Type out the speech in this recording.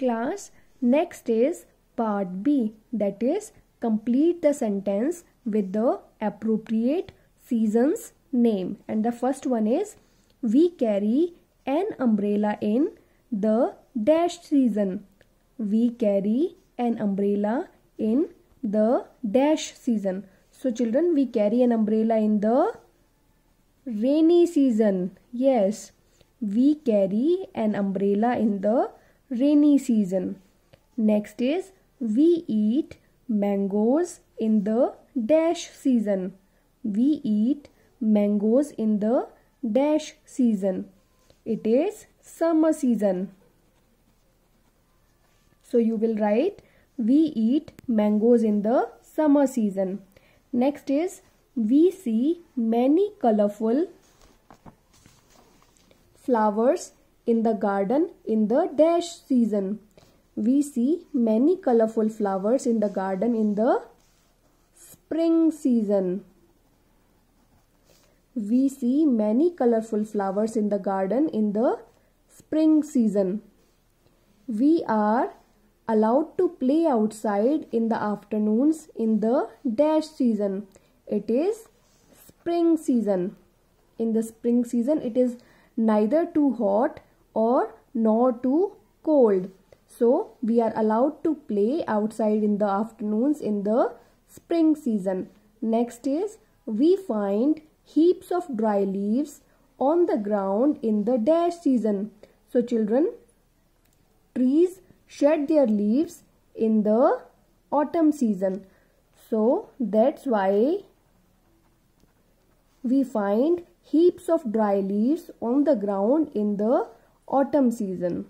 class. Next is part B that is complete the sentence with the appropriate season's name. And the first one is we carry an umbrella in the dash season. We carry an umbrella in the dash season. So children we carry an umbrella in the rainy season. Yes, we carry an umbrella in the rainy season. Next is we eat mangoes in the dash season. We eat mangoes in the dash season. It is summer season. So you will write we eat mangoes in the summer season. Next is we see many colorful flowers in the garden in the dash season. We see many colorful flowers in the garden in the spring season. We see many colorful flowers in the garden in the spring season. We are allowed to play outside in the afternoons in the dash season. It is spring season. In the spring season, it is neither too hot or nor too cold. So we are allowed to play outside in the afternoons in the spring season. Next is we find heaps of dry leaves on the ground in the dash season. So children, trees shed their leaves in the autumn season. So that's why we find heaps of dry leaves on the ground in the autumn season